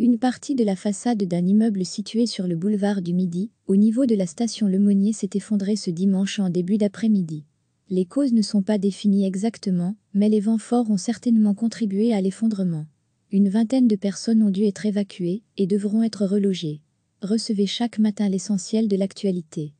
Une partie de la façade d'un immeuble situé sur le boulevard du Midi, au niveau de la station Lemonnier s'est effondrée ce dimanche en début d'après-midi. Les causes ne sont pas définies exactement, mais les vents forts ont certainement contribué à l'effondrement. Une vingtaine de personnes ont dû être évacuées et devront être relogées. Recevez chaque matin l'essentiel de l'actualité.